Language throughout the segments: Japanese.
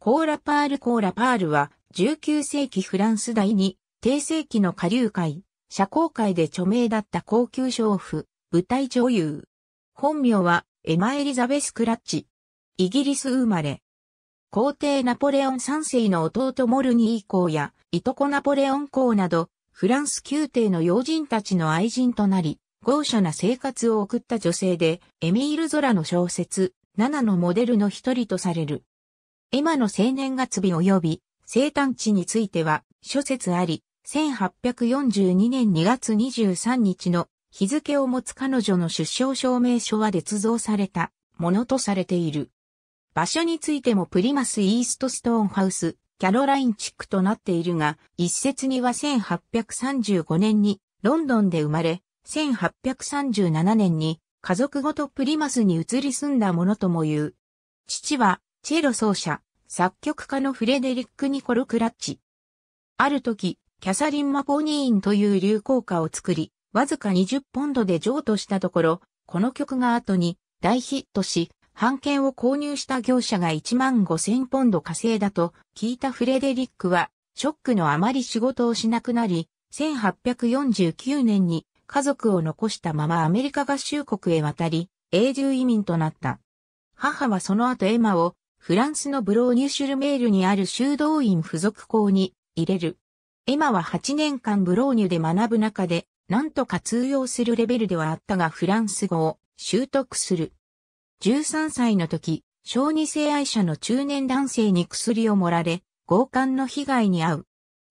コーラパールコーラパールは19世紀フランス第二、低世紀の下流会、社交界で著名だった高級娼婦、舞台女優。本名はエマ・エリザベス・クラッチ。イギリス生まれ。皇帝ナポレオン3世の弟モルニー公や、いとこナポレオン公など、フランス宮廷の要人たちの愛人となり、豪奢な生活を送った女性で、エミール・ゾラの小説、ナナのモデルの一人とされる。エマの青年月日及び生誕地については諸説あり、1842年2月23日の日付を持つ彼女の出生証明書は捏造されたものとされている。場所についてもプリマスイーストストーンハウス、キャロライン地区となっているが、一説には1835年にロンドンで生まれ、1837年に家族ごとプリマスに移り住んだものとも言う。父はチェロ奏者、作曲家のフレデリック・ニコル・クラッチ。ある時、キャサリン・マポニーンという流行歌を作り、わずか20ポンドで譲渡したところ、この曲が後に大ヒットし、版権を購入した業者が1万5000ポンド稼いだと聞いたフレデリックは、ショックのあまり仕事をしなくなり、1849年に家族を残したままアメリカ合衆国へ渡り、永住移民となった。母はその後エマをフランスのブローニュシュルメールにある修道院付属校に入れる。エマは8年間ブローニュで学ぶ中で、なんとか通用するレベルではあったがフランス語を習得する。13歳の時、小児性愛者の中年男性に薬を盛られ、強姦の被害に遭う。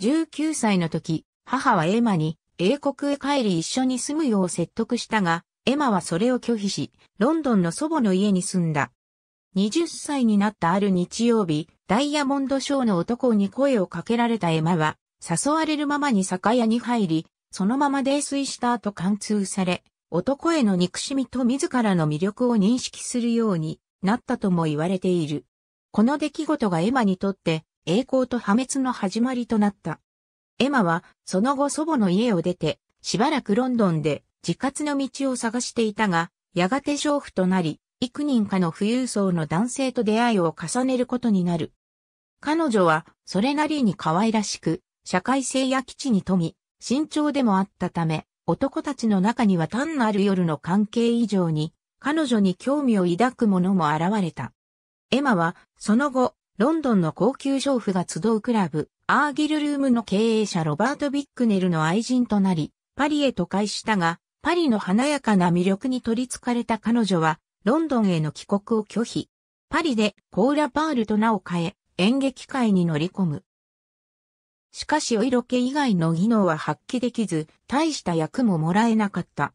19歳の時、母はエマに英国へ帰り一緒に住むよう説得したが、エマはそれを拒否し、ロンドンの祖母の家に住んだ。20歳になったある日曜日、ダイヤモンドショーの男に声をかけられたエマは、誘われるままに酒屋に入り、そのまま泥酔した後貫通され、男への憎しみと自らの魅力を認識するようになったとも言われている。この出来事がエマにとって栄光と破滅の始まりとなった。エマはその後祖母の家を出てしばらくロンドンで自活の道を探していたが、やがて娼婦となり、幾人かの富裕層の男性と出会いを重ねることになる。彼女は、それなりに可愛らしく、社会性や基地に富み、慎重でもあったため、男たちの中には単なる夜の関係以上に、彼女に興味を抱く者も現れた。エマは、その後、ロンドンの高級娼婦が集うクラブ、アーギルルームの経営者ロバート・ビックネルの愛人となり、パリへ都会したが、パリの華やかな魅力に取り憑かれた彼女は、ロンドンへの帰国を拒否。パリでコーラパールと名を変え、演劇界に乗り込む。しかしお色気以外の技能は発揮できず、大した役ももらえなかった。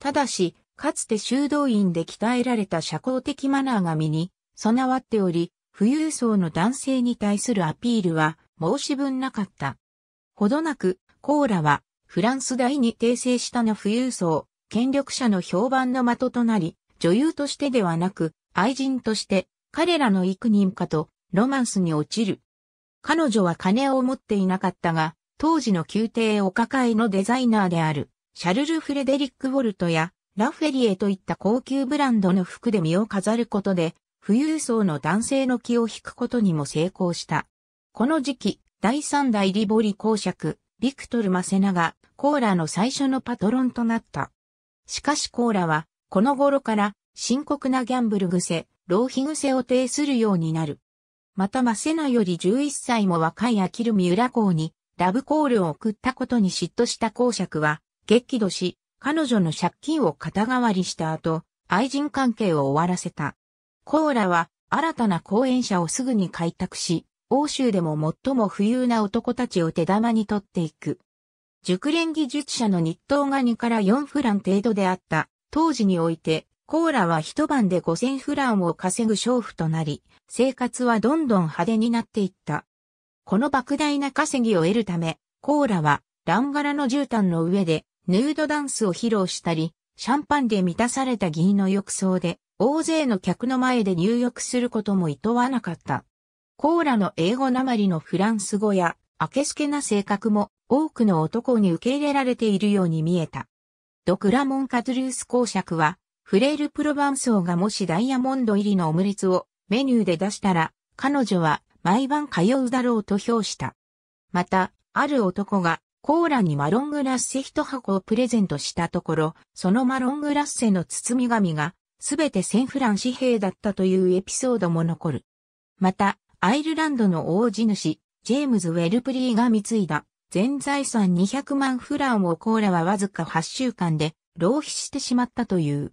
ただし、かつて修道院で鍛えられた社交的マナーが身に備わっており、富裕層の男性に対するアピールは申し分なかった。ほどなく、コーラはフランス大に訂正したの富裕層、権力者の評判の的となり、女優としてではなく、愛人として、彼らの幾人かと、ロマンスに落ちる。彼女は金を持っていなかったが、当時の宮廷お抱えのデザイナーである、シャルル・フレデリック・ウォルトや、ラフェリエといった高級ブランドの服で身を飾ることで、富裕層の男性の気を引くことにも成功した。この時期、第三代リボリ公爵、ビクトル・マセナが、コーラの最初のパトロンとなった。しかしコーラは、この頃から深刻なギャンブル癖、浪費癖を呈するようになる。またマセナより11歳も若いアキルミ浦港にラブコールを送ったことに嫉妬した公爵は激怒し、彼女の借金を肩代わりした後、愛人関係を終わらせた。コーラは新たな講演者をすぐに開拓し、欧州でも最も富裕な男たちを手玉に取っていく。熟練技術者の日当が2から4フラン程度であった当時において、コーラは一晩で5000フランを稼ぐ娼婦となり、生活はどんどん派手になっていった。この莫大な稼ぎを得るため、コーラは、乱柄の絨毯の上で、ヌードダンスを披露したり、シャンパンで満たされた銀の浴槽で、大勢の客の前で入浴することも厭わなかった。コーラの英語なまりのフランス語や、明けすけな性格も多くの男に受け入れられているように見えた。ド・クラモン・カズリウス公爵は、フレール・プロバンソーがもしダイヤモンド入りのオムレツをメニューで出したら、彼女は毎晩通うだろうと評した。また、ある男がコーラにマロングラッセ一箱をプレゼントしたところ、そのマロングラッセの包み紙がすべてセンフラン紙幣だったというエピソードも残る。また、アイルランドの王子主、ジェームズ・ウェルプリーが貢いだ全財産200万フランをコーラはわずか8週間で浪費してしまったという。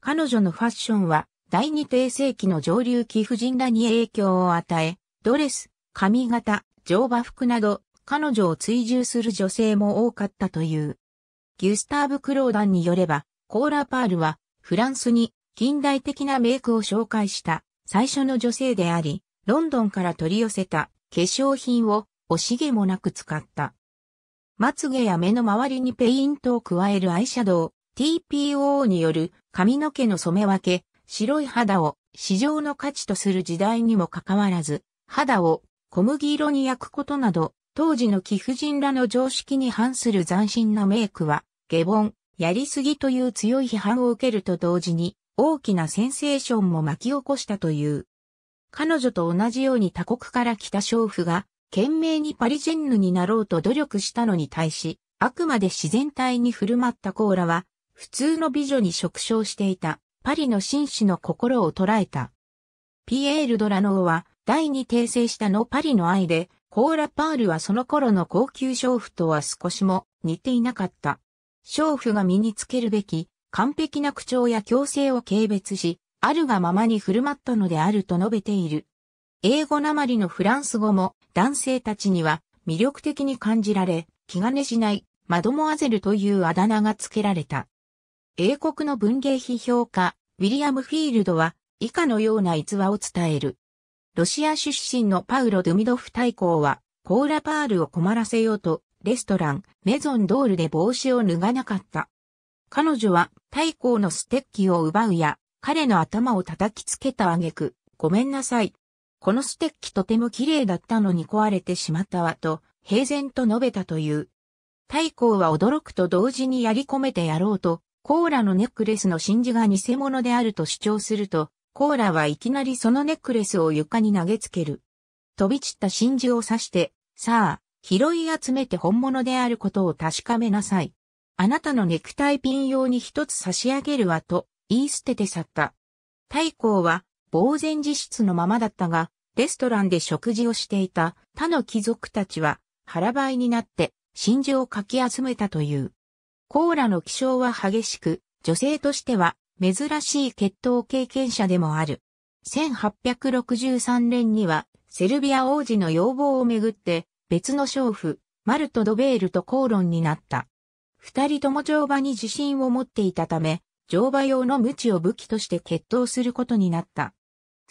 彼女のファッションは第二帝世紀の上流貴婦人らに影響を与え、ドレス、髪型、乗馬服など彼女を追従する女性も多かったという。ギュスターブ・クローダンによれば、コーラ・パールはフランスに近代的なメイクを紹介した最初の女性であり、ロンドンから取り寄せた化粧品を惜しげもなく使った。まつげや目の周りにペイントを加えるアイシャドウ、TPO による髪の毛の染め分け、白い肌を市場の価値とする時代にもかかわらず、肌を小麦色に焼くことなど、当時の貴婦人らの常識に反する斬新なメイクは、下凡、やりすぎという強い批判を受けると同時に、大きなセンセーションも巻き起こしたという。彼女と同じように他国から来た娼婦が、懸命にパリジェンヌになろうと努力したのに対し、あくまで自然体に振る舞ったコーラは、普通の美女に触傷していた、パリの紳士の心を捉えた。ピエール・ドラノーは、第二訂正したのパリの愛で、コーラ・パールはその頃の高級娼婦とは少しも似ていなかった。娼婦が身につけるべき、完璧な口調や強制を軽蔑し、あるがままに振る舞ったのであると述べている。英語なまりのフランス語も男性たちには魅力的に感じられ、気兼ねしないマドモアゼルというあだ名が付けられた。英国の文芸批評家、ウィリアム・フィールドは以下のような逸話を伝える。ロシア出身のパウロ・ドゥミドフ大公は、コーラパールを困らせようと、レストラン、メゾンドールで帽子を脱がなかった。彼女は、大公のステッキを奪うや、彼の頭を叩きつけた挙句、ごめんなさい、このステッキとても綺麗だったのに壊れてしまったわと、平然と述べたという。太公は驚くと同時にやり込めてやろうと、コーラのネックレスの真珠が偽物であると主張すると、コーラはいきなりそのネックレスを床に投げつける。飛び散った真珠を刺して、さあ、拾い集めて本物であることを確かめなさい。あなたのネクタイピン用に一つ差し上げるわと、言い捨てて去った。太公は、呆然自失のままだったが、レストランで食事をしていた他の貴族たちは腹ばいになって真珠をかき集めたという。コーラの気象は激しく、女性としては珍しい血統経験者でもある。1863年にはセルビア王子の要望をめぐって別の娼婦、マルト・ドベールと口論になった。二人とも乗馬に自信を持っていたため、乗馬用の無知を武器として決闘することになった。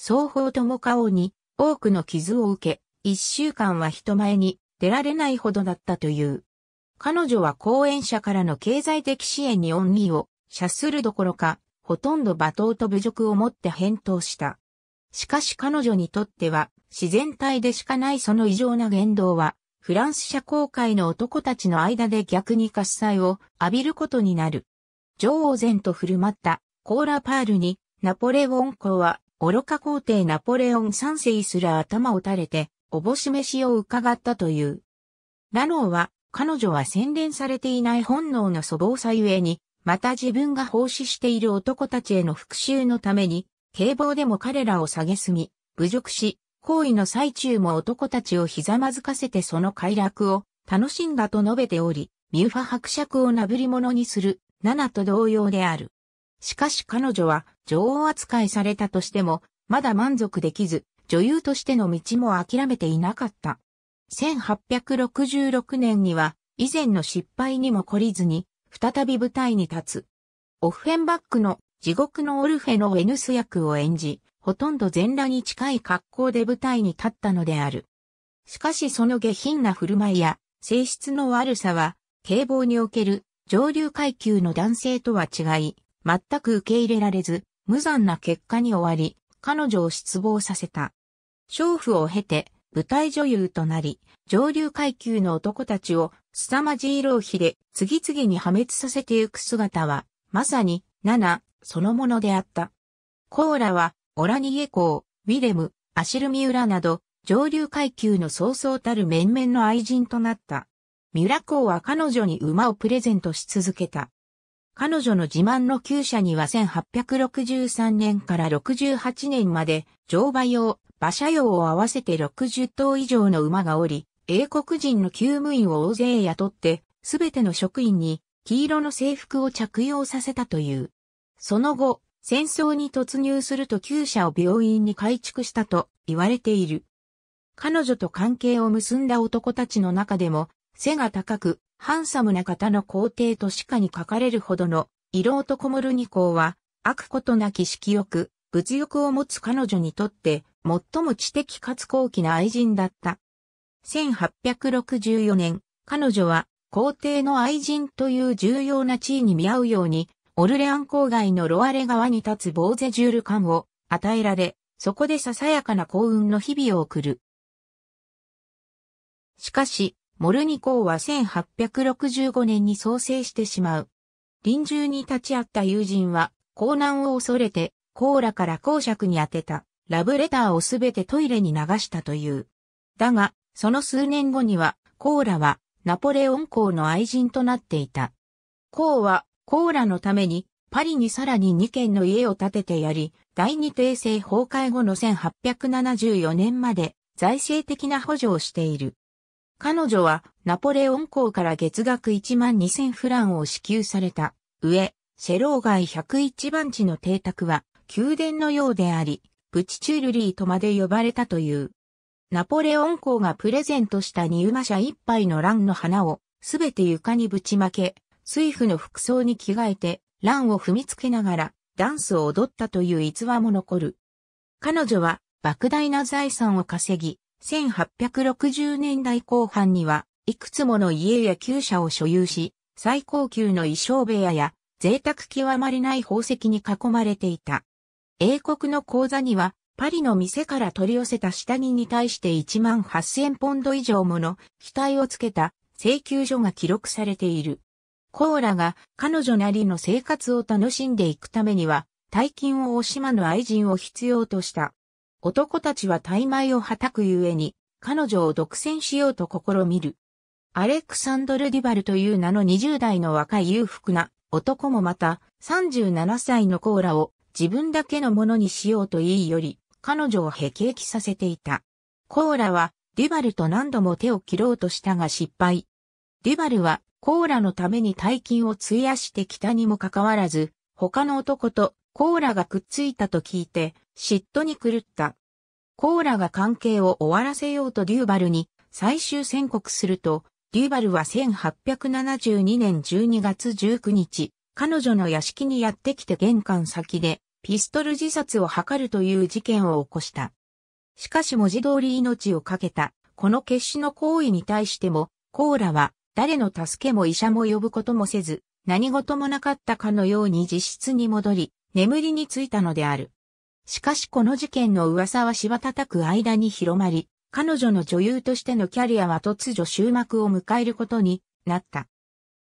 双方とも顔に多くの傷を受け、一週間は人前に出られないほどだったという。彼女は講演者からの経済的支援に恩義を射するどころか、ほとんど罵倒と侮辱をもって返答した。しかし彼女にとっては、自然体でしかないその異常な言動は、フランス社交界の男たちの間で逆に喝采を浴びることになる。女王前と振る舞ったコーラパールにナポレオン公は愚か皇帝ナポレオン3世すら頭を垂れて、おぼし飯を伺ったという。ラノーは、彼女は洗練されていない本能の粗暴さゆえに、また自分が奉仕している男たちへの復讐のために、警棒でも彼らを蔑み、侮辱し、行為の最中も男たちをひざまずかせてその快楽を楽しんだと述べており、ミューファ伯爵をなぶり者にする、7と同様である。しかし彼女は女王扱いされたとしても、まだ満足できず、女優としての道も諦めていなかった。1866年には、以前の失敗にも懲りずに、再び舞台に立つ。オフェンバックの地獄のオルフェのウェヌス役を演じ、ほとんど全裸に近い格好で舞台に立ったのである。しかしその下品な振る舞いや性質の悪さは、警棒における上流階級の男性とは違い、全く受け入れられず、無残な結果に終わり、彼女を失望させた。娼婦を経て、舞台女優となり、上流階級の男たちを凄まじい浪費で次々に破滅させてゆく姿は、まさに、ナナ、そのものであった。コーラは、オラニエコー、ウィレム、アシルミウラなど、上流階級の早々たる面々の愛人となった。ミュラ公は彼女に馬をプレゼントし続けた。彼女の自慢の厩舎には1863年から68年まで乗馬用、馬車用を合わせて60頭以上の馬がおり、英国人の厩務員を大勢雇って、すべての職員に黄色の制服を着用させたという。その後、戦争に突入すると厩舎を病院に改築したと言われている。彼女と関係を結んだ男たちの中でも、背が高く、ハンサムな方の皇帝としかに書かれるほどの、色男モルニ公は、悪ことなき色欲、物欲を持つ彼女にとって、最も知的かつ高貴な愛人だった。1864年、彼女は皇帝の愛人という重要な地位に見合うように、オルレアン郊外のロアレ川に立つボーゼジュール館を与えられ、そこでささやかな幸運の日々を送る。しかし、モルニコーは1865年に創生してしまう。臨終に立ち会った友人は、高難を恐れて、コーラから公爵に当てた、ラブレターをすべてトイレに流したという。だが、その数年後には、コーラは、ナポレオン公の愛人となっていた。コーは、コーラのために、パリにさらに2軒の家を建ててやり、第二帝政崩壊後の1874年まで財政的な補助をしている。彼女はナポレオン公から月額1万2000フランを支給された上、シェロー街101番地の邸宅は宮殿のようであり、プチチュールリーとまで呼ばれたという。ナポレオン公がプレゼントした二馬車一杯の蘭の花をすべて床にぶちまけ、水夫の服装に着替えて蘭を踏みつけながらダンスを踊ったという逸話も残る。彼女は莫大な財産を稼ぎ、1860年代後半には、いくつもの家や旧車を所有し、最高級の衣装部屋や、贅沢極まりない宝石に囲まれていた。英国の口座には、パリの店から取り寄せた下着に対して1万8000ポンド以上もの額をつけた請求書が記録されている。コーラが彼女なりの生活を楽しんでいくためには、大金を惜しまぬ愛人を必要とした。男たちは大枚をはたくゆえに、彼女を独占しようと試みる。アレクサンドル・ディバルという名の20代の若い裕福な男もまた37歳のコーラを自分だけのものにしようと言いより彼女をへきへきさせていた。コーラはデュバルと何度も手を切ろうとしたが失敗。デュバルはコーラのために大金を費やしてきたにもかかわらず他の男とコーラがくっついたと聞いて、嫉妬に狂った。コーラが関係を終わらせようとデューバルに最終宣告すると、デューバルは1872年12月19日、彼女の屋敷にやってきて玄関先でピストル自殺を図るという事件を起こした。しかし文字通り命を懸けた、この決死の行為に対しても、コーラは誰の助けも医者も呼ぶこともせず、何事もなかったかのように自室に戻り、眠りについたのである。しかしこの事件の噂はした叩く間に広まり、彼女の女優としてのキャリアは突如終幕を迎えることになった。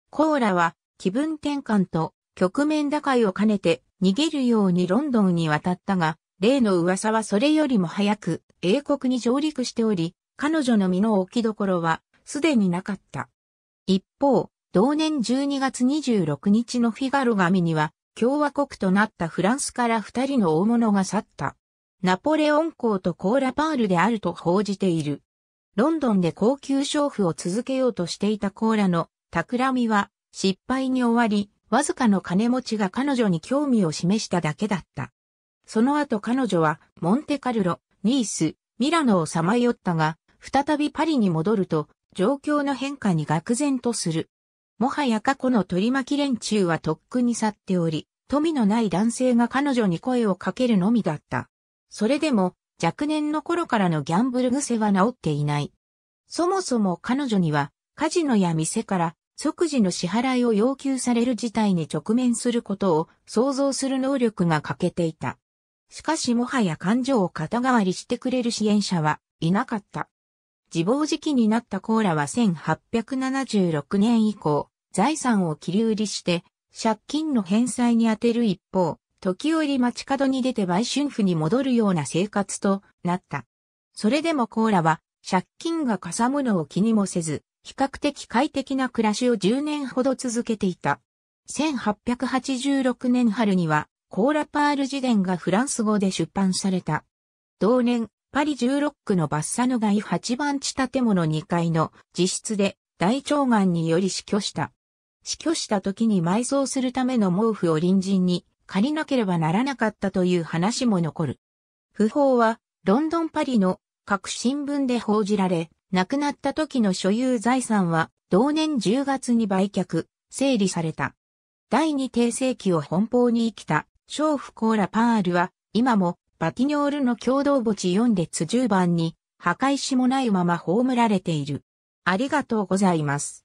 コーラは気分転換と局面打開を兼ねて逃げるようにロンドンに渡ったが、例の噂はそれよりも早く英国に上陸しており、彼女の身の置き所はすでになかった。一方、同年12月26日のフィガロ紙には、共和国となったフランスから二人の大物が去った。ナポレオン公とコーラパールであると報じている。ロンドンで高級娼婦を続けようとしていたコーラの企みは失敗に終わり、わずかの金持ちが彼女に興味を示しただけだった。その後彼女はモンテカルロ、ニース、ミラノをさまよったが、再びパリに戻ると状況の変化に愕然とする。もはや過去の取り巻き連中はとっくに去っており、富のない男性が彼女に声をかけるのみだった。それでも、若年の頃からのギャンブル癖は治っていない。そもそも彼女には、カジノや店から即時の支払いを要求される事態に直面することを想像する能力が欠けていた。しかしもはや感情を肩代わりしてくれる支援者はいなかった。自暴自棄になったコーラは1876年以降、財産を切り売りして、借金の返済に充てる一方、時折街角に出て売春婦に戻るような生活となった。それでもコーラは、借金がかさむのを気にもせず、比較的快適な暮らしを10年ほど続けていた。1886年春には、コーラパール自伝がフランス語で出版された。同年、パリ16区のバッサヌ街8番地建物2階の自室で大腸がんにより死去した。死去した時に埋葬するための毛布を隣人に借りなければならなかったという話も残る。訃報は、ロンドンパリの各新聞で報じられ、亡くなった時の所有財産は同年10月に売却、整理された。第二帝世紀を奔放に生きた、小コーラパールは、今も、バティニョールの共同墓地4列10番に、破壊しもないまま葬られている。ありがとうございます。